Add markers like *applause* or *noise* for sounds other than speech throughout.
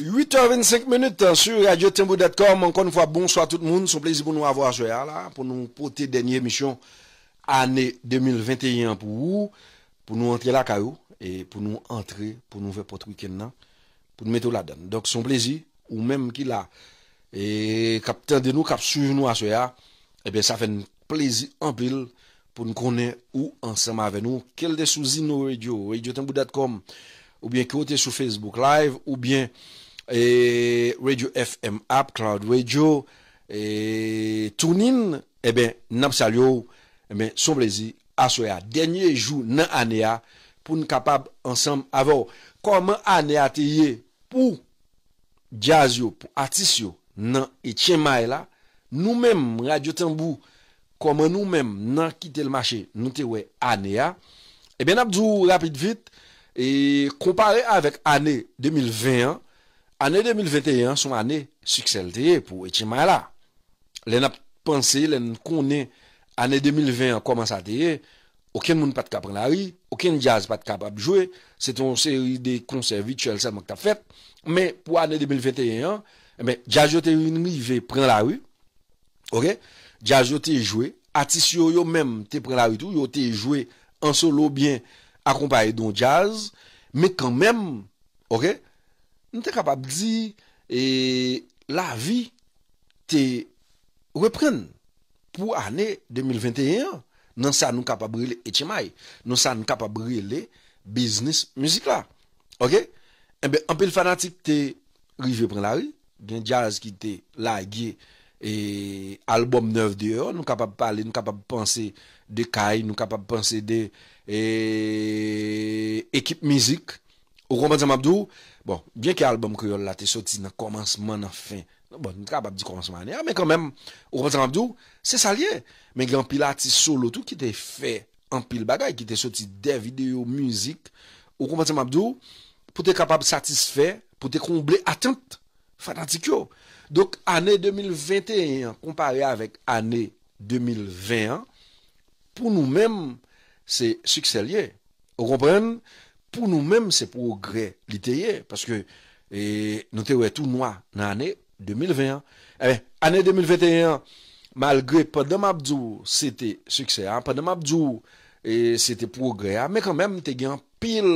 8h25 minutes hein, sur radiotembo.com. Encore une fois, bonsoir tout le monde. son plaisir pour nous avoir joué là, pour nous porter dernière émission année 2021 pour vous, pour nous entrer la caillou et pour nous entrer, pour nous faire votre week-end pour nous mettre la donne. Donc, son plaisir, ou même qui a et capteur de nous, cap suivre nous à ce et eh bien, ça fait un plaisir en pile pour nous connaître où ensemble avec nous, quel des sous nos radio, ou bien qui sur Facebook Live, ou bien E Radio FM App, Cloud Radio e Tounin Eben, nan ap salyo Eben, soublezi aswe a Denye jou nan aneya Poun kapab ansam avou Koman aneya te ye pou Djaz yo, pou atis yo Nan etien may la Nou menm, radyo tenbou Koman nou menm nan kite l mache Nou te we aneya Eben, ap zou rapid vit E, e kompare avèk aney 2021 Ane 2021 son ane suksel teye pou ete ma la. Len ap panse, len konen, ane 2021 koman sa teye, oken moun pat ka pren la ri, oken jazz pat kapap jwe, se ton seri de konservi tchel selman ki ta fet, men pou ane 2021, jaz yo te yon ri ve pren la ri, ok, jaz yo te jwe, atis yo yo men te pren la ri tou, yo te jwe an solo bien akompaye don jazz, men kan men, ok, Nou te kapab zi e, la vi te repren pou ane 2021 nan sa nou kapab rile ete may. Nan sa nou kapab rile biznis mizik la. Ok? E Enbe, anpe l fanatik te rive pren la vi. Gen Djaraz ki te la giye albom 9 diyo. Nou kapab pale, nou kapab panse de kay, nou kapab panse de e, ekip mizik. Ou kompanyan mabdou, bon, bien ki albom kriol la te soti nan komanseman nan fin, bon, nou trabap di komanseman ane, a, men konmem, ou kompanyan mabdou, se salye, men gen anpil ati solo tou ki te fe anpil bagay, ki te soti de video, muzik, ou kompanyan mabdou, pou te kapab satisfe, pou te koumble atent, fanatik yo. Donk, ane 2021, kompanyan vek ane 2021, pou nou men, se sukselye. Ou kompanyan mabdou, pou nou menm se progre li teye, paske e, nou te wetou noua nan ane 2021. Ane 2021, malgre padam abdou, se te suksè, padam abdou, se te progre, me kon menm te gen pil,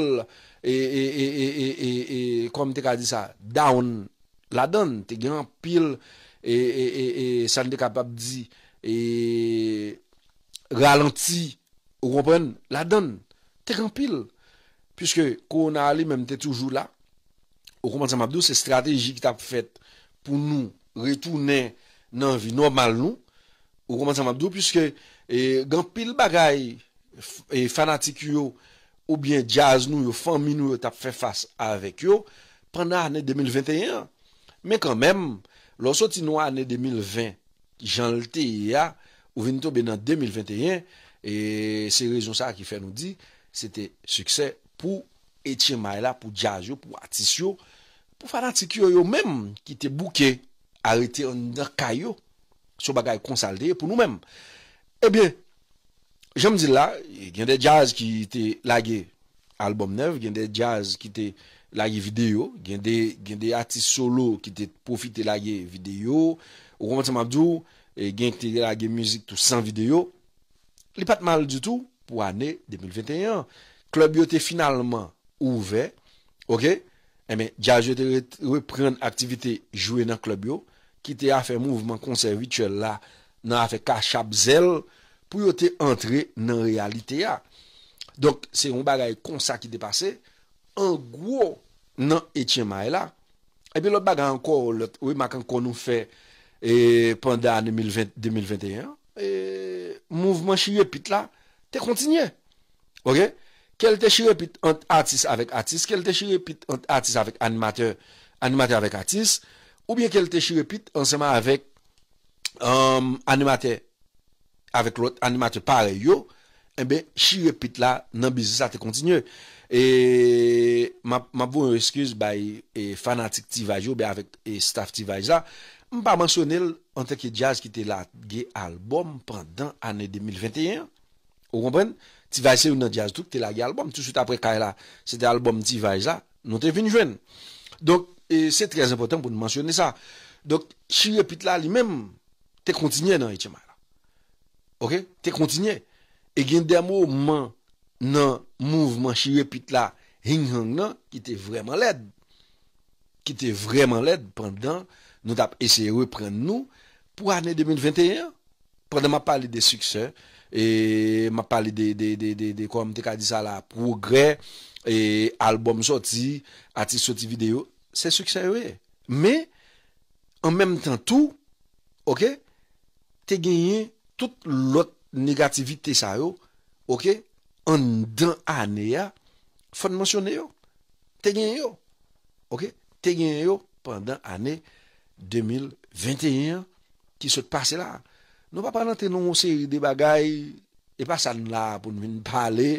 e kom e, e, te ka di sa, down la don, te gen pil, e san de kapab di, e ralenti, ou repren la don, te gen pil, Piske kon a li menm te toujou la. Ou komantan mabdou se strategi ki tap fèt pou nou retounen nan vi normal nou. Ou komantan mabdou piske eh, gen pil bagay eh, fanatik yo ou bien jazz nou yo fan minou yo tap fèt fès avèk yo. Pan nan anè 2021. Men kan menm, lò sò ti nou anè 2020, jan lte yi ya ou venitou ben nan 2021. E se rezon sa ki fè nou di, se te suksèl. pou etche mayla, pou jaz yo, pou atis yo, pou fad atik yo yo mem, ki te bouke, arete an derkay yo, sou bagay konsalde yo pou nou mem. Ebyen, jom di la, gen de jaz ki te lage albom nev, gen de jaz ki te lage video, gen de atis solo ki te profite lage video, ou romte mabdou, e gen ki te lage mizik tou san video, li pat mal du tou pou ane 2021. klop yo te finalman ouve, oke, eme, dja jote repren aktivite jwe nan klop yo, ki te afe mouvman konservituel la, nan afe kachap zel, pou yo te entre nan realite ya. Donk, se yon bagay konsa ki te pase, an gwo nan etye may la, epi lop bagay anko, lop, we makan konou fe, e, pandan 2021, e, mouvman chiyo pit la, te kontinye, oke, e, Kel te shirepit ant artist avèk artist, kel te shirepit ant artist avèk animatèr, animatèr avèk artist, ou bien kel te shirepit ansèman avèk euh, animatèr, avèk animatèr parè yo, en bè shirepit la nan bizis sa te kontinyè. E ma pou en reskiz bè fanatik ti vaj yo, bè avèk staff ti vaj la, m pa mansyonel an teke jazz ki te la ge albom pandan anè 2021, ou komprenn, Ti vaj se ou nan jazz touk, te lage albom. Tou soute apre kaya la, se te albom ti vaj la, nou te vinjwen. Donk, se trez impotant pou nou mansyone sa. Donk, shirepit la li menm, te kontinye nan ite may la. Ok, te kontinye. E gen demo man nan mouvman shirepit la, hing hang nan, ki te vreman led. Ki te vreman led pandan nou tap eseye repren nou pou ane 2021. Pwede ma pali de suksèr. E, ma pali de, de, de, de, de, de, kom te ka di sa la progre, e, albom soti, ati soti video, se sou ki sa yo e. Me, an menm tan tou, ok, te genyen tout lot negativite sa yo, ok, an dan ane ya, fonmonsyon yo. Te genyen yo, ok, te genyen yo, pan dan ane 2021, ki sot pase la a. Nou pa parlante nan osi de bagay. E pa san nou la pou nou vin pale.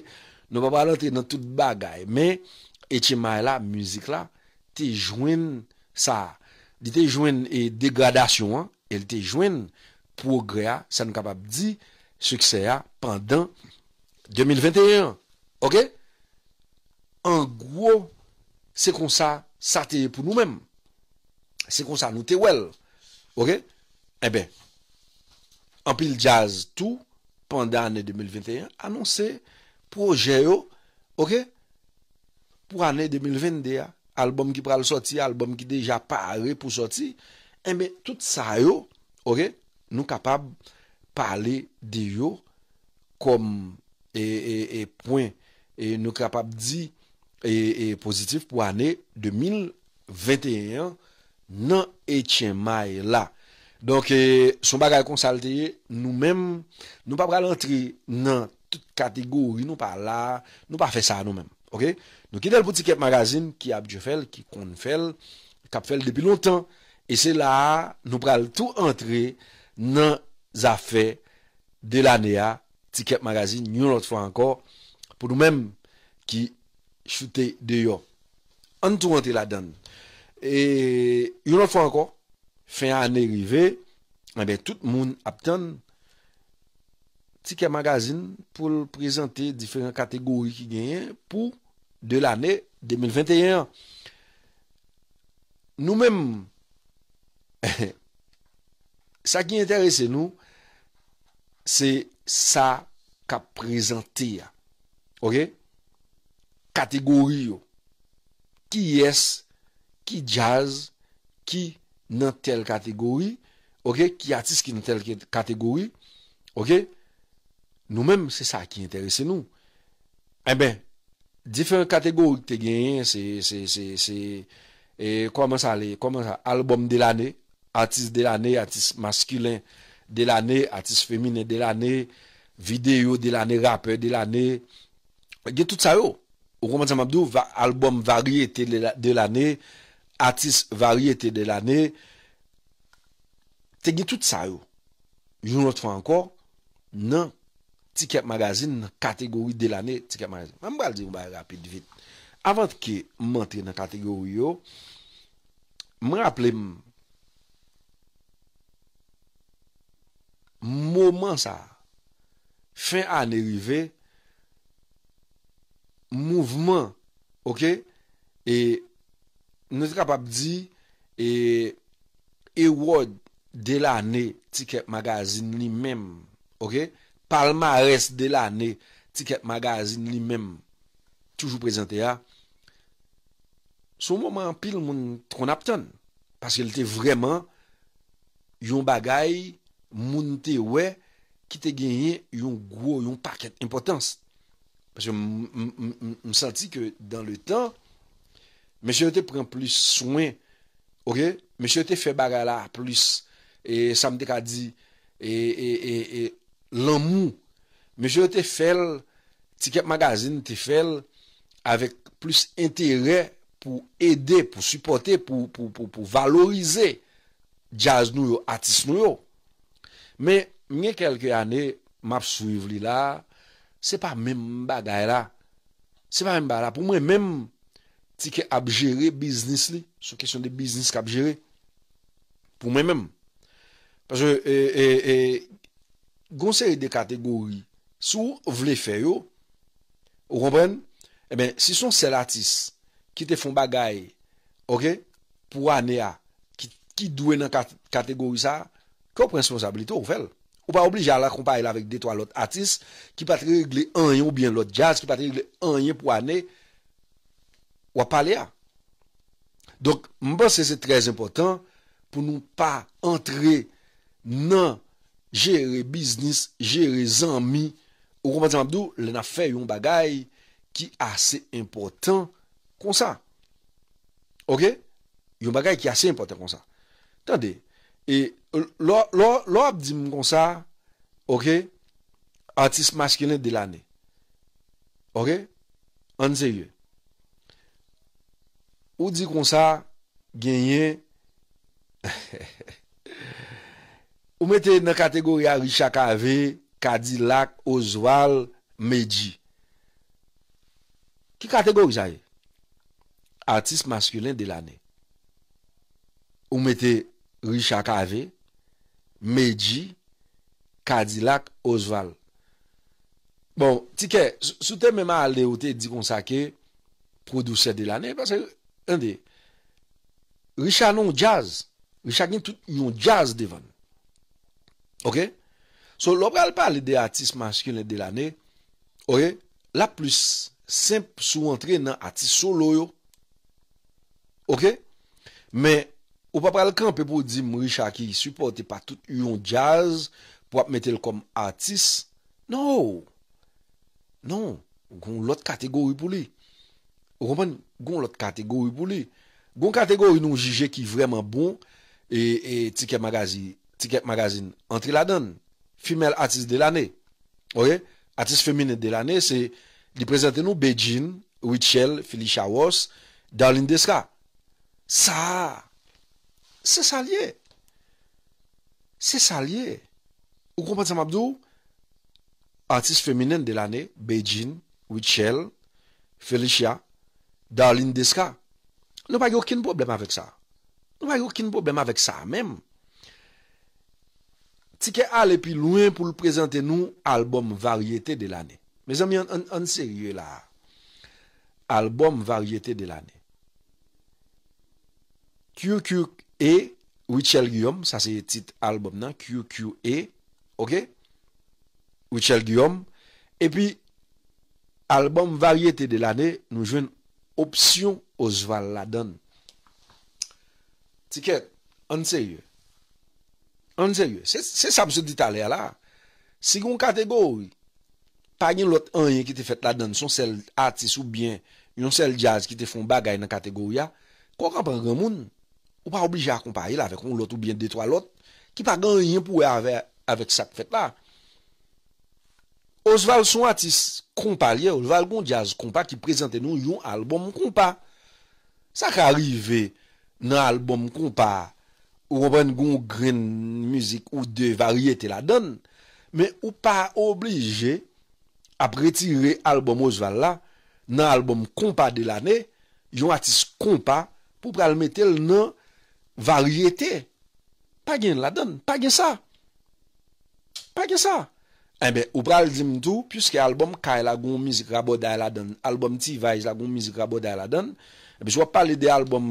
Nou pa parlante nan tout bagay. Me, eti ma la, müzik la, te jwen sa. Di te jwen e degradasyon an. El te jwen progre a, san nou kapap di, suksè a, pandan 2021. Ok? An gwo, se kon sa, sa te pou nou menm. Se kon sa nou te wel. Ok? E ben, an. Anpil Jazz 2, pandan ane 2021, anonsè proje yo, ok, pou ane 2020 de ya, albom ki pral soti, albom ki deja pa are pou soti, e eh me tout sa yo, ok, nou kapab pale de yo, kom e poin, nou kapab di, e pozitif pou ane 2021 nan etyen may la, Donke, son bagay konsalteye, nou menm, nou pa pral entre nan tout kategori nou pa la, nou pa fe sa nou menm. Ok? Nou ki del pou Tiket Magazine ki ap je fel, ki kon fel, kap fel depi lontan. E se la, nou pral tou entre nan zafè de la nea Tiket Magazine yon lot fwa anko pou nou menm ki choute de yo. An tou entre la dan. E yon lot fwa anko. Fè ane rive, anbe tout moun aptan Tike magazine pou prezante diferent kategori ki genyen pou de l'ane 2021. Nou men, *laughs* sa ki enterese nou, se sa ka prezante ya. Ok? Kategoriyo. Ki yes, ki jazz, ki jazz. nan tel kategori, ki artist ki nan tel kategori, nou menm se sa ki enterese nou. E ben, diferent kategori te gen, se, se, se, se, e, koman sa le, koman sa, albom del ane, artist del ane, artist maskulin del ane, artist femine del ane, video del ane, rapper del ane, gen tout sa yo. Ou kon man sa mabdou, albom variété del ane, artiste variété de l'année, te gen tout sa yo. Jounot fè ankor, nan tiket magazine, nan kategori de l'année, tiket magazine. Mwen mwen al di mwen bay rapide vit. Avant ki mwen tre nan kategori yo, mwen aple, mwen mwen sa, fè ane rive, mwen mwen, ok, e mwen, nou te kapap di, e, e wad, de la ne, tiket magazin li mem, ok, palma res de la ne, tiket magazin li mem, toujou prezente a, sou mouman pil moun tron ap ton, paske lte vreman, yon bagay, moun te we, ki te genye yon gwo, yon paket impotans, paske m sati ke, dan le tan, Mèche yo te pren plis souen, ok? Mèche yo te fè bagay la plis, e sam de ka di, e lammou. Mèche yo te fèl, tikep magazin te fèl, avèk plis entere pou ede, pou supporte, pou valorize jazz nou yo, artist nou yo. Mè, mè kelke anè, mè ap souiv li la, se pa mèm bagay la. Se pa mèm bagay la. Pou mè mèm, ti ke ap jere biznis li, sou kesyon de biznis ke ap jere, pou mè mèm. Pase, e, e, e, goun seri de kategori, sou vle fè yo, ou kompren, e mè, si son sel atis, ki te fon bagay, pou anè a, ki dwe nan kategori sa, kè o prensponsabilite ou fèl? Ou pa oblijal akompay la vek detwa lot atis, ki patre règle anè ou bien lot jazz, ki patre règle anè pou anè, wap pale a. Donk, mba se se trez important pou nou pa entre nan jere biznis, jere zanmi ou kompati mabdou, lena fe yon bagay ki ase important kon sa. Ok? Yon bagay ki ase important kon sa. Tande, e, lor, lor, lor ap di mkon sa, ok, artiste maskelen de la ne. Ok? An se yoye. Ou di kon sa, genye... *laughs* Ou mette nan kategori a Rishaka ave, Kadilak, Ozwal, Medji. Ki kategori zaye? Artist maskulen delane. Ou mette Rishaka ave, Medji, Kadilak, Ozwal. Bon, ti ke, sou te menman ale ou te di kon sa ke produse delane, parce... Andy, Richard non jaz, Richard gen tout yon jaz devan. Ok? So, lop pral pale de artiste maskine de la ne, la plus, semp sou entre nan artiste solo yo. Ok? Men, ou pa pral kanpe pou di mou Richard ki supporte pa tout yon jaz, pou ap metel kom artiste. Non! Non! Gon lot kategori pou li. Gon lot kategori pou li Gon kategori nou juje ki vreman bon E, e tiket magazin Tiket magazin Femel artist delane Artist femenel delane Li prezente nou Bejin Wichel, Felicia Wos Darlene Desca Sa Se salye Se salye Artist femenel delane Bejin, Wichel Felicia Dal indeska. Nou pa yon kin problem avèk sa. Nou pa yon kin problem avèk sa. Mem. Ti ke ale pi louen pou l'prezente nou. Album variété de l'année. Me zan mi an seriè la. Album variété de l'année. QQE. Ouichel Guillaume. Sa se yon tit album nan. QQE. Ouichel Guillaume. E pi. Album variété de l'année. Nou jwen... Opsyon ozval la dan. Ti ket, anseye. Anseye. Se sab se ditale la, si goun kategori, pa gen lot anye ki te fet la dan, son sel artist ou bien, yon sel jazz ki te fon bagay nan kategori ya, kwa kwa pa gen moun, ou pa oblija akompaye la, fek ou lot ou bien detwa lot, ki pa gen yon pouwe avek sak fet la. Ozval sou atis kompa liye ou lval goun di az kompa ki prezente nou yon alboum kompa. Sa ka arrive nan alboum kompa ou rwen goun green music ou de variete la don. Me ou pa oblije apretire alboum Ozval la nan alboum kompa de lane yon atis kompa pou pralmete l nan variete. Pa gen la don, pa gen sa, pa gen sa. Ebe, eh ou pral dim tou, pwiske albom kaj la goun mizik rabo day la don, albom ti vaj la goun mizik rabo day la don, ebe, eh jwa pali de albom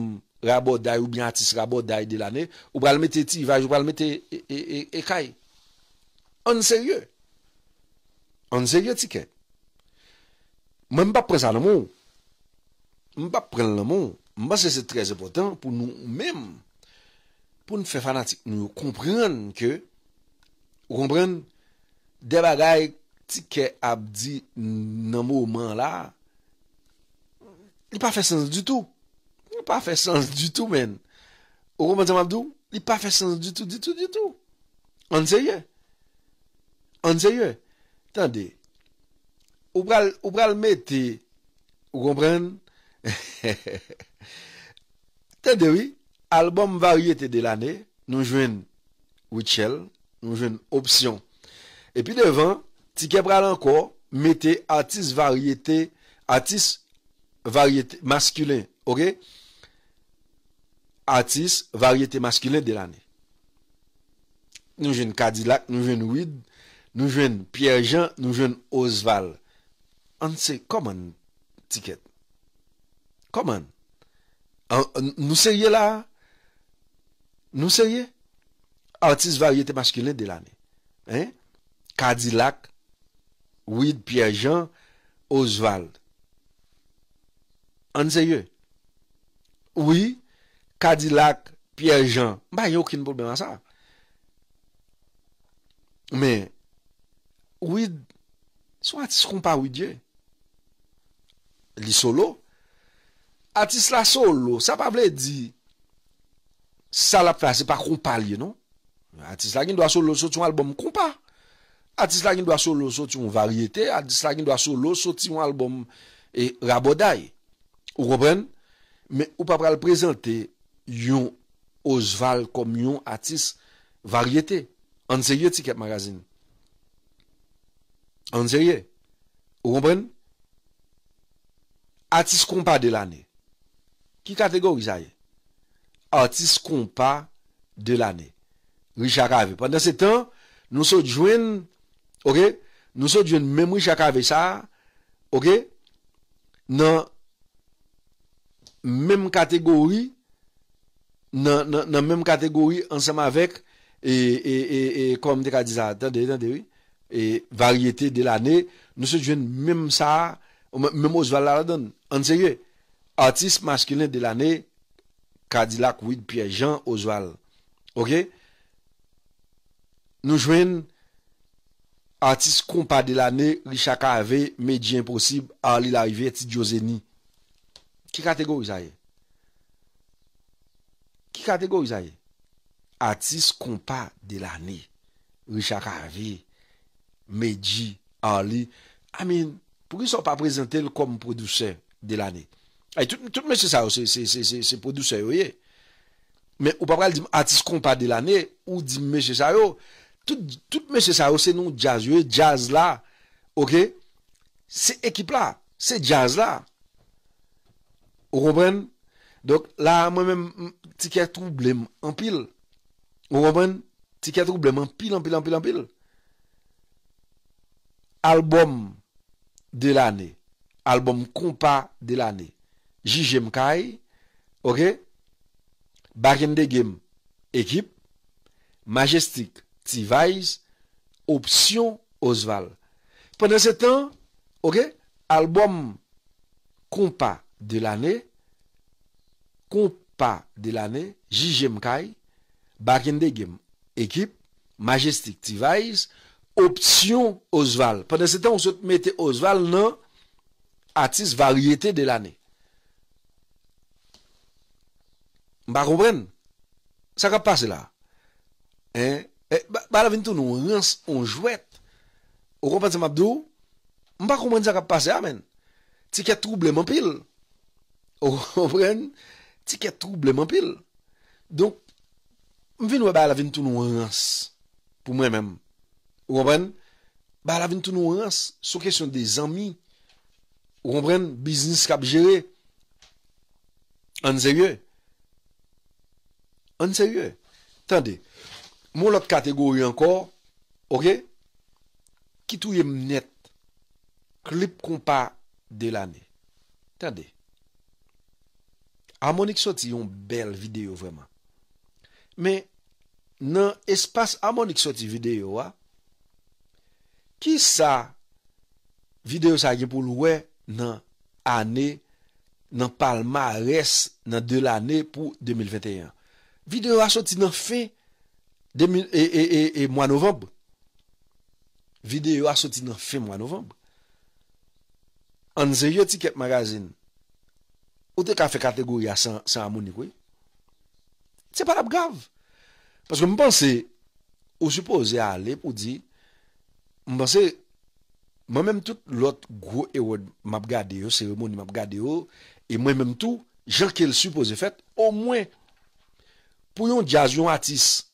rabo day ou bian tis rabo day di lan e, ou pral mette ti vaj, ou pral mette e, e, e, e kaj. An seryo. An seryo ti ke. Mwen mba pre sa nan moun. Mwen mba pre nan nan moun. Mwen mba se se trez epotan pou nou mwen mwen. Poun fè fanatik nou, komprenen ke, ou komprenen, De bagay ti ke ap di nan mouman la, li pa fe sens du tout. Li pa fe sens du tout men. Ou komprense mabdou, li pa fe sens du tout, du tout, du tout. An seye. An seye. Tande, ou pral me te, ou kompren, he he he he, tande oui, albom varyete de l'ane, nou jwen wichel, nou jwen opsyon, E pi devan, tike bral anko, mette artiste varieté, artiste varieté maskulèn, orè? Artiste varieté maskulèn de lanè. Nou jwen Kadilak, nou jwen Ouid, nou jwen Pierre-Jean, nou jwen Ozval. An se, koman, tike? Koman? Nou serye la? Nou serye? Artiste varieté maskulèn de lanè. Eh? Kadilak, Ouid, Pierre-Jean, Oswald. An se ye? Ouid, Kadilak, Pierre-Jean. Ba yon kin poubeman sa. Men, Ouid, sou atis koumpa Ouid ye? Li solo? Atis la solo, sa pa vle di, sa la plase pa koumpa li, non? Atis la kin do a solo, sou tiw album koumpa. Atis la gen do a sou lo sou ti yon varieté. Atis la gen do a sou lo sou ti yon albom e raboday. Ou kompren? Me ou pa pral prezente yon ozval kom yon atis varieté. Anseye tikep magazin. Anseye. Ou kompren? Atis kompa de l'ané. Ki kategorize a ye? Atis kompa de l'ané. Richard Harvey. Pendan se tan, nou sou djwen... Ok? Nou se dwen mèmou chakave sa. Ok? Nan mèm kategori nan mèm kategori ansèm avèk e, e, e, e kom de kadi sa. Tandevi, tandevi. E variété de l'année. Nou se dwen mèm sa. Mèm Ozoal laladon. Anseye, artiste maskilè de l'année kadi lakouid piè Jean Ozoal. Ok? Nou jwen... Atis kompa de la ne, Richard Carvey, Medji Imposib, Ali Larivet, Djoseni. Ki kategori sa ye? Ki kategori sa ye? Atis kompa de la ne, Richard Carvey, Medji, Ali. A men, pou ki sa ou pa prezente l kom produse de la ne? Ay, tout mèche sa yo se produse yo ye. Men ou pa pra li di atis kompa de la ne, ou di mèche sa yo... Tout mèche sa ou se nou jazwe, jaz la, ok? Se ekip la, se jaz la. Ou kompren? Donk la mèm, ti kè troublem, anpil. Ou kompren? Ti kè troublem, anpil, anpil, anpil, anpil. Album de l'année. Album kompa de l'année. Jijem kaj, ok? Bakende gem, ekip. Majestik. Ti vayz. Opsyon. Ozval. Pendè se tan. Ok. Alboum. Koumpa. De l'anè. Koumpa. De l'anè. Jijem kaj. Bakende gem. Ekip. Majestik. Ti vayz. Opsyon. Ozval. Pendè se tan. O sotmete. Ozval nan. Atis. Varyete de l'anè. Mba koubren. Saka pa se la. En. E, ba la vin tou nou rins On jwet Ou konpren se mabdou Mba konpren zaka pa se amen Ti ket troubleman pil Ou konpren Ti ket troubleman pil Donk, mvin wè ba la vin tou nou rins Pou mwen men Ou konpren Ba la vin tou nou rins Sou kesyon de zami Ou konpren, biznis kap jere An serye An serye Tande Moun lot kategori ankor, okey, ki touye mnet, klip kompa de lanen. Tande, amonik soti yon bel video vreman. Me, nan espas amonik soti video wa, ah, ki sa video sa yon pou louwe nan ane, nan palma res nan de lanen pou 2021. Video a soti nan fey E mwa novembe. Videyo a soti nan fe mwa novembe. Anze yo tiket magazin. Ote ka fe kategori a san amouni kwe. Se pa la bgav. Paske mpense. Ou supoze a ale pou di. Mpense. Mwen menm tout lot go e wad mabgade yo. Seremoni mabgade yo. E mwen menm tout. Jankel supoze fet. Ou mwen. Pou yon jazyon atis.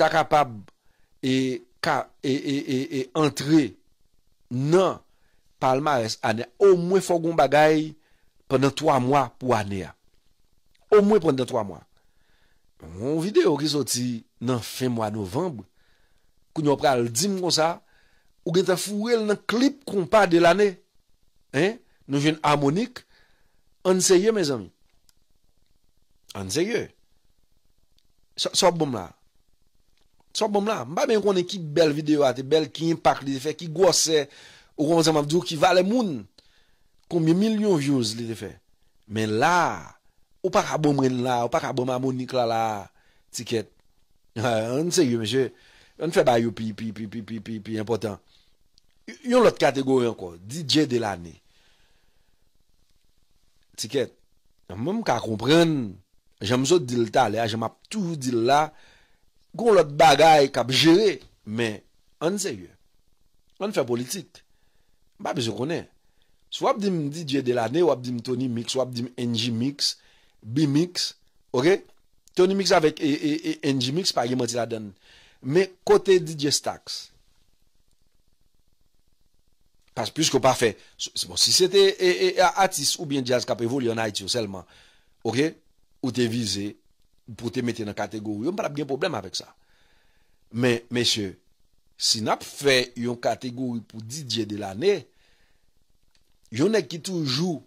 ta kapab e, e, e, e entre nan palma ane. O mwen fokon bagay pwende 3 mwa pou ane a. O mwen pwende 3 mwa. Mwen videyo ki soti nan fin mwa novemb, kou nyopre al dim kon sa, ou gen ta fou el nan klip kou mpa del ane. Nou jen harmonik, anseye mez ami. Anseye. Sop bom la. Swa bom la, mba men konen ki bel videyo ati, bel ki impak li te fe, ki gwose, ou konen seman vdiyo ki vale moun, kon miye milyon views li te fe. Men la, ou pa ka bom ren la, ou pa ka bom amounik la la, tike, an se yon men se, an fe bayo pi, pi, pi, pi, pi, pi, important. Yon lot kategori anko, DJ de la ne. Tike, mwen mwen ka kompren, jen mwen so dil ta le a, jen mwen ap toujou dil la, Goun lot bagay kap jere. Men, an seye. An fe politik. Ba bezou konen. Sou wap di m di dje delane, wap di m Tony Mix, wap di m NG Mix, B-Mix. Ok? Tony Mix avek e, e, e, NG Mix pa yi moti la den. Men, kote di dje Stax. Pas pwis ko pa fe. Bon, si se te atis ou bien jazz kap evo, li anay ti yo selman. Ok? Ou te vize. Ok? Ou pou te mette nan kategori. Ou mpa ap gen problem avek sa. Men, menche, si nap fe yon kategori pou didye de lanè, yonè ki toujou,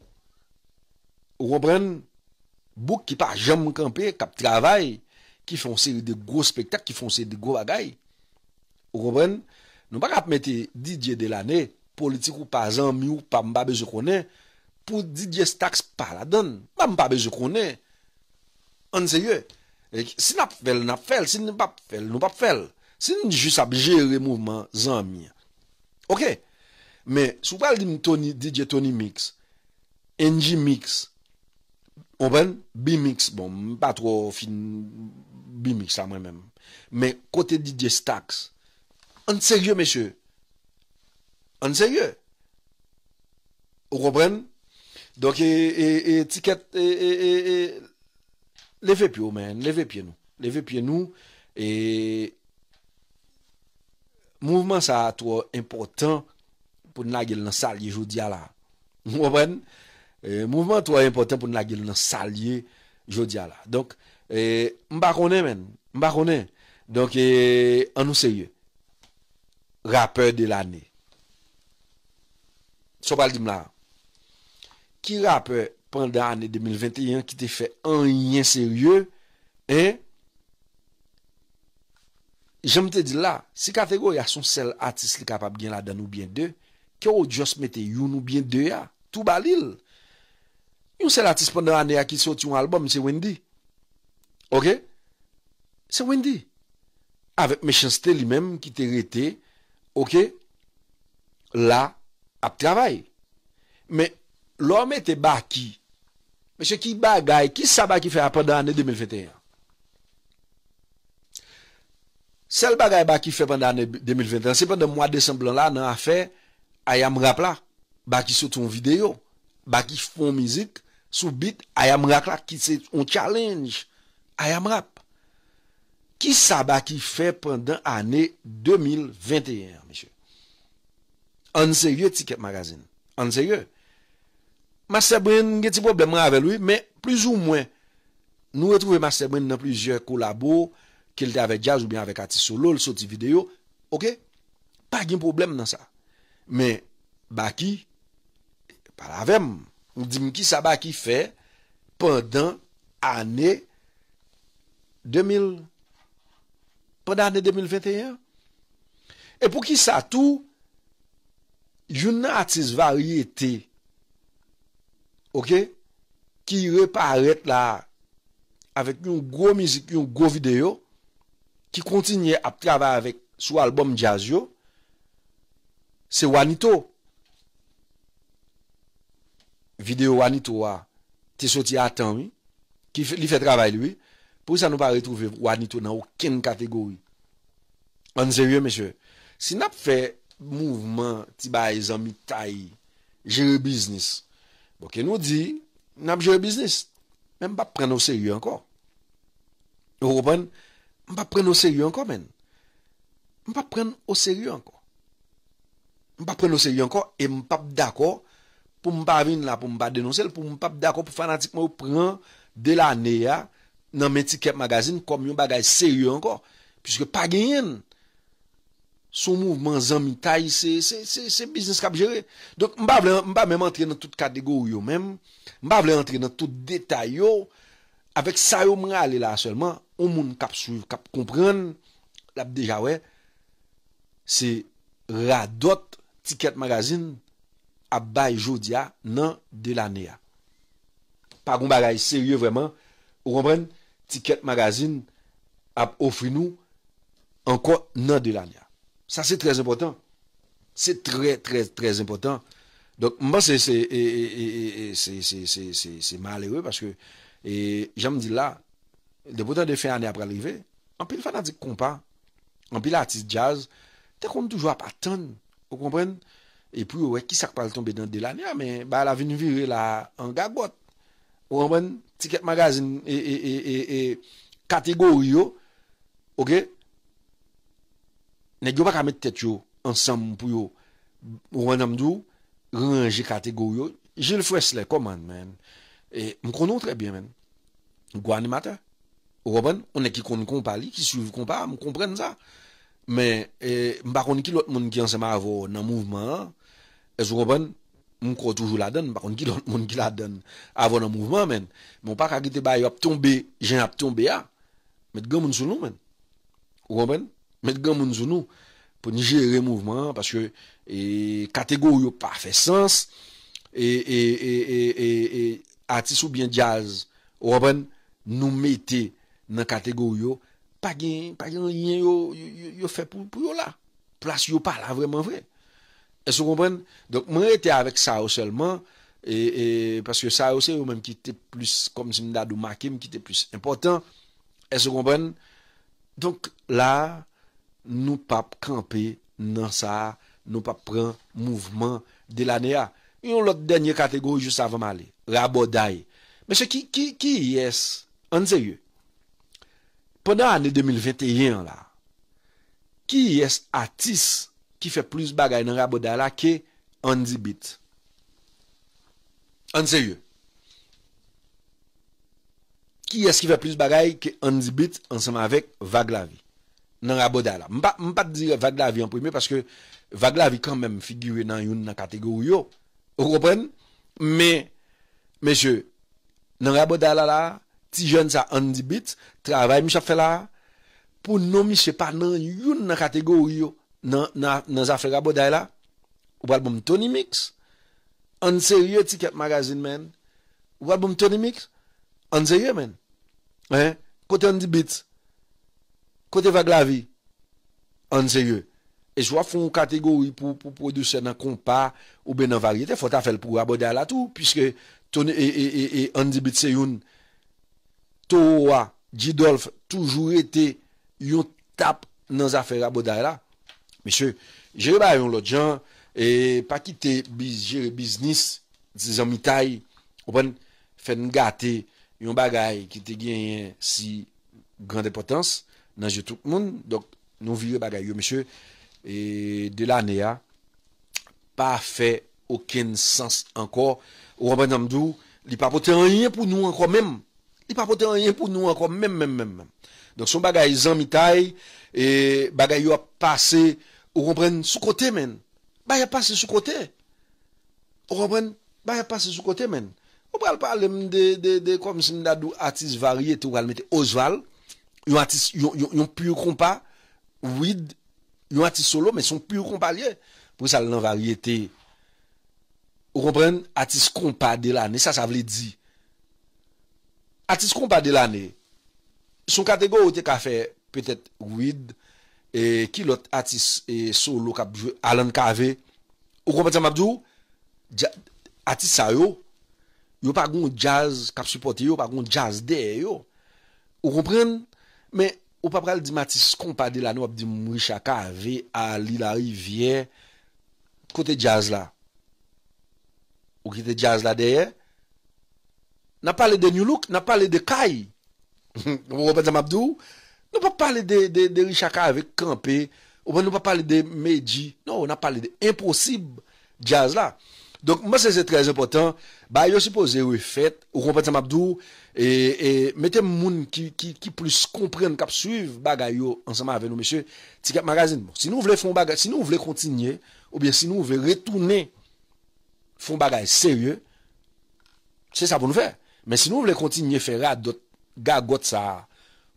ou wobren, bouk ki pa jom mwen kampe, kap travay, ki fon se de gwo spektak, ki fon se de gwo bagay, ou wobren, nou mpa kap mette didye de lanè, politik ou pa zanm yon, pa mpa bejou konè, pou didye staks pa la don. Mpa mpa bejou konè, An sèye. E si nap fèl, nap fèl. Si nou pap fèl, nou pap fèl. Si nou jous ap jere mouvman, zan mi. Ok. Mè, sou pal di jè Tony Mix. NJ Mix. Oben, B-Mix. Bon, pa tro fin B-Mix la mwen mèm. Mè, kote di jè Stax. An sèye, mèsyè. An sèye. Oben. Donk, etiket, e, e, etiket. Leve pye ou men, leve pye nou. Leve pye nou, e... Mouvement sa to important pou nan gil nan salye jodi ala. Mwen, e mouvement to important pou nan gil nan salye jodi ala. Donk, e, mba konen men, mba konen. Donk, e, anou seye. Raper de l'ane. So pal di mla. Ki raper... pandan ane 2021 ki te fè an yin seryè, eh, jèm te di la, si kategor ya son sel atis li kapab gen la dan oubyen de, ke ou dios mette yon oubyen de ya, tou balil, yon sel atis pandan ane ya ki soti yon albom, se Wendy, ok, se Wendy, avèk mechansite li menm ki te rete, ok, la, ap travay, men, lòmè te baki, Mèche, ki bagay, ki sa bagay ki fè apèndan anè 2021? Sel bagay bagay ki fè apèndan anè 2021, sepèndan mwa desemblan la, nan a fè, ayam rap la, bagay sou ton video, bagay fon mizik, sou bit, ayam rap la, ki se, on challenge, ayam rap. Ki sa bagay ki fè apèndan anè 2021, mèche? An sèrye tiket magazin, an sèrye. Masebwen gen ti problem an ave lwi, men pliz ou mwen, nou etrouve masebwen nan plizier kolabo, kil te ave jazz ou bien ave kati solo, l so ti video, ok? Pa gen problem nan sa. Men, baki, paravem, m di m ki sa baki fe, pandan ane 2000, pandan ane 2021. E pou ki sa tou, joun nan atis variye te, Ok? Ki reparet la avèk yon gwo mizik, yon gwo video ki kontinye ap travè avèk sou albom jazz yo, se wanito. Video wanito wa te soti atan mi, ki li fè travè lwi, pou sa nou pa retrouve wanito nan ouken kategori. An zeryo, meshe, si nap fè mouvman ti ba e zanmi tayi, jere biznis, Boke nou di, nan ap jowe biznis, men mpa pren o seryo anko. Yon wopan, mpa pren o seryo anko men. Mpa pren o seryo anko. Mpa pren o seryo anko, e mpa ap dako pou mpa avin la pou mpa denonsel, pou mpa ap dako pou fanatikman ou pren de la aneya nan Metiket Magazine kom yon bagay seryo anko. Piske pa genyen. sou mouvman zanmi tay, se biznis kap jere. Mbav mèm antre nan tout kadegoryo mèm, mbav mèm antre nan tout detay yo, avek sa yo mga ale la selman, ou moun kap su, kap kompren, lap deja we, se radot tiket magazin ap bay jodia nan delanye. Pag mba ray, seryo vreman, ou kompren, tiket magazin ap ofri nou anko nan delanye. Sa se trez important. Se trez, trez, trez important. Donk mba se, se, se, se, se, se, se, se, se malere parce ke, e, jan me di la, de boutan de fè anè apre elrive, an pi l fè nan di kompa, an pi l artis jazz, te kon toujou apaton, ou kompren, e pou wè ki sak pal tombe dan de l anè, amen, ba la veni virè la an gag wot, ou anwen tiket magazin, e, e, e, e, kategoriyo, ou kè, Ne gyon pa ka met tet yo ansam pou yo. Ou an amdou. Rangye kate goyo. Jil fwesle koman men. M konon tre bien men. Gwa ni mata. Ou wapen. On ne ki koni kompa li. Ki suivi kompa. M kompren za. Men. E, m pa koni ki lot moun ki ansama avon nan mouvman. E sou wapen. M koni ki lot moun ki la den. Avon nan mouvman men. M pa ka gite bayo ap tonbe. Jen ap tonbe ya. Met gen moun sou loun men. Ou wapen. Met gen moun zounou... Po ni jere mouvman... Paske... E... Kategor yo pa fe sens... E... E... E... E... E... e Atis ou bien jazz... Ou apen... Nou mette... Nan kategor yo... Pagin... Pagin... Yen yo... Yo fe pou yo la... Plas yo pa la vremen vremen... E se kompren... Donk mwen rete avek Sao selman... E... E... Paske Sao se yo menm ki te plus... Kom Zimdadou Maki... Mwen ki te plus important... E se kompren... Donk la... Nou pap kampe nan sa, nou pap pran mouvman de la ne a. Yon lot denye kategor jou savam ale, rabo daye. Mese ki y es, an seye, pwena ane 2021 la, ki y es atis ki fe plis bagay nan rabo daye la ke an di bit. An seye, ki y es ki fe plis bagay ke an di bit anseman vek vag la vi. nan rabo day la. Mpa te dire Vaglavi an pwime, paske Vaglavi kanmem figywe nan yon nan kategor yo. Ou kopren? Me, mesye, nan rabo day la la, ti jen sa on di bit, travay mi chafel la, pou non mi sepa nan yon nan kategor yo, nan zafel rabo day la, ou valboum Tony Mix, anserye tiket magazin men, ou valboum Tony Mix, anserye men. Eh, kote on di bit, nan, Kote va glavi, an zeyye, e jwa foun kategori pou produse nan kompa ou ben nan variye, te fote a fèl pou raboda la tou, pwiske ton e, e, e, e an dibitse yon, towa, jidolf, toujou ete yon tap nan zafè raboda la. Misyè, jere ba yon lot jan, e pa kite jere biznis, zizan mitay, ou pen fen gate yon bagay ki te genye si grande potansi, Nanje tout moun, donk nouviye bagay yo mèche, e de la anè a, pa fe okèn sens anko, ou repren namdou, li pa pote an yè pou nou anko mèm. Li pa pote an yè pou nou anko mèm mèm mèm. Donk son bagay zan mitay, e bagay yo a pase, ou repren sou kote mèm. Baye a pase sou kote. Ou repren, baye a pase sou kote mèm. Ou pral pral m de kom sin dadou atis varye tou pral mette ozval, Yon atis, yon, yon, yon pyo kompa, wid, yon atis solo, men son pyo kompa liye. Pwè sa lanan variye te, ou kompren, atis kompa de lanen, sa sa vle di. Atis kompa de lanen, son kategor ou te ka fe, petet wid, e, ki lot atis e solo kap jwe, alan ka ve, ou kompren, ta mabdou, atis sa yo, yo pa goun jazz kap supporte yo, yo pa goun jazz de yo, ou kompren, Men, ou pa pale di matis kompade la nou ap di mou richaka ave, a li la rivyen, kote jazz la. Ou kite jazz la deye, na pale de New Look, na pale de Kai, *laughs* ou pa pale de Mabdou, nou pa pale de richaka ave kampe, ou pa pale de Medi, nou na pale de Imposib Jazz la. Donk mwen se se trez impotant, ba yo sipo ze ou e fet, ou kompèt sa mabdou, e metem moun ki plus komprenn kap suyv bagay yo ansama ave nou meshe, ti kap magazin moun. Si nou ou vle foun bagay, si nou ou vle kontinye, ou bien si nou ou vle retounen foun bagay serye, se sa pou nou fè. Men si nou ou vle kontinye fè rè a dot gagot sa,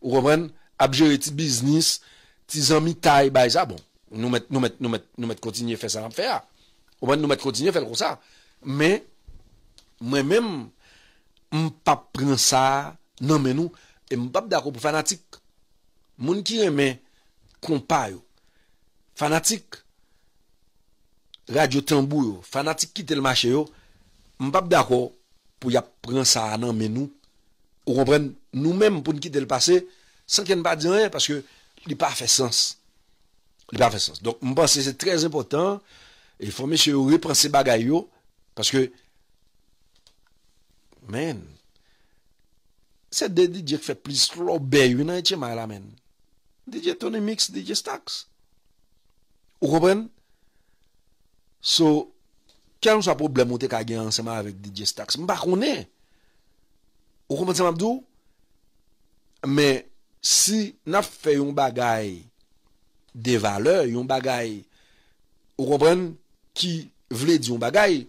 ou remen apjere ti biznis, ti zanmi tay, ba y sa bon, nou met kontinye fè sa mabdou fè a. Ou mwen nou mè kontinye fèl kon sa. Mè, mwen mèm, mpap pren sa nan menou, e mpap dako pou fanatik. Moun ki yè mè, kompay yo, fanatik, radyo tambou yo, fanatik kite l machè yo, mpap dako pou yap pren sa nan menou, ou kompren nou mèm pou nkite l pase, sanke npa diyen, paske li pa fè sens. Li pa fè sens. Donk mwen pense, se trez impotant, E fome se yo reprense bagay yo. Paske. Men. Se dede DJ kfe plis lobe yon an ete ma la men. DJ Tony Mix, DJ Stacks. Ou kompren? So. Kel nou sa problemote ka gen an seman avik DJ Stacks? Mba konen. Ou kompren seman ap do? Men. Si nan fe yon bagay. De vale. Yon bagay. Ou kompren? Ki vle diyon bagay,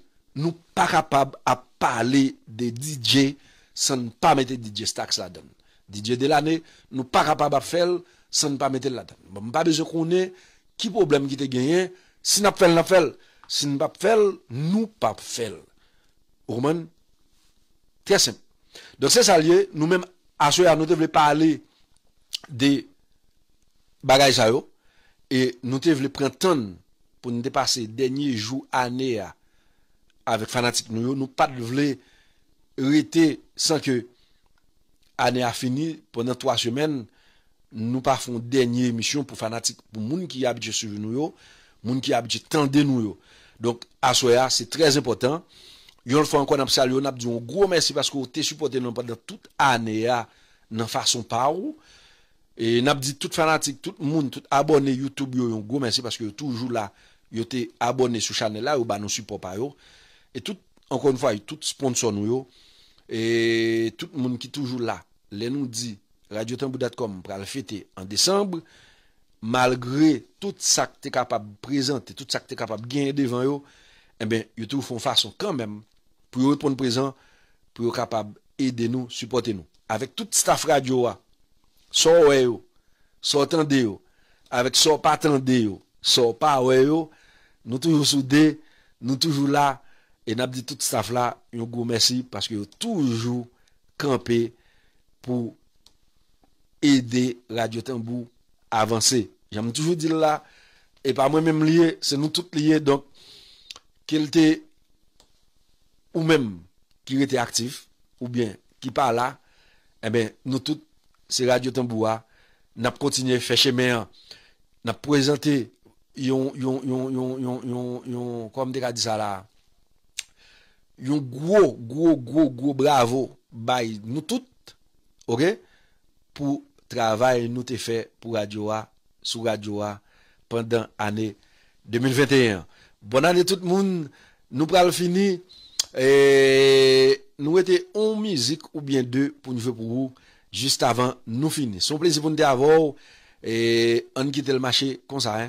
nou pa kapab ap pale de DJ san pa mette DJ Stacks la dan. DJ de la ne, nou pa kapab ap fel san pa mette la dan. Bon, mpa beze konen, ki problem ki te genyen, sin ap fel na fel, sin pa ap fel, nou pa ap fel. Oman, tresem. Don se sa liye, nou men aswe a nou te vle pale de bagay sa yo, e pou nou de pase denye jou ane ya avek fanatik nou yo nou pat vle rete san ke ane ya fini, ponen 3 semen nou pa fon denye misyon pou fanatik, pou moun ki abiche suvi nou yo moun ki abiche tende nou yo donk aswe ya, se trez impotant yon l fwa an kon ap sal yo nap di yon gwo mensi paske ou te supporte nan paten tout ane ya nan fason pa ou e nap di tout fanatik, tout moun, tout abone youtube yo, yon gwo mensi paske yon toujou la yo te abone sou chanel la ou ba nou support pa yo e tout, ankon fwa, yo tout sponsor nou yo e tout moun ki toujou la le nou di, RadioTempo.com pral fete an Desembre malgre tout sa ki te kapab prezante, tout sa ki te kapab genye devan yo e ben, yo tou fon fason kan men, pou yo pon prezant pou yo kapab ede nou, supporte nou avek tout staff radio wa sou we yo, sou tende yo avek sou patende yo So, pa wè yo, nou toujou sou de, nou toujou la, e nap di tout staff la, yon gwo mersi, paske yo toujou kampe pou ede Radio Tambou avanse. Jame toujou di la, e pa mwen menm liye, se nou tout liye. Don, kel te ou menm ki rete aktif, ou bien ki pa la, e ben nou tout se Radio Tambou a, nap kontinye fèche men, nap prezante yon, yon, yon, yon, yon, yon, yon, yon, kom de ka di sa la, yon gwo, gwo, gwo, gwo, gwo bravo, bay nou tout, orè, pou travay nou te fe pou radyoa, sou radyoa, pandan anè 2021. Bonanè tout moun, nou pral fini, nou etè on mizik ou bien dè pou nou fe pou gwo, jist avan nou fini. Son plizi pou nou te avò, an kitè l'machè, konsa rè.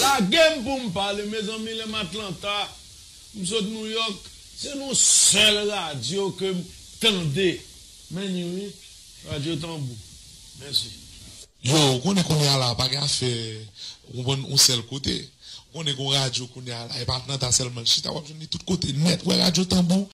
la game pour me mes amis, Atlanta, nous New York, c'est nos seule radio que tendez. Mais oui, radio tambour. Merci. Yo, on est qu'on la là, pas on seul côté. On est qu'on radio qu'on est là, et partenaire seulement Je suis tout côté net, radio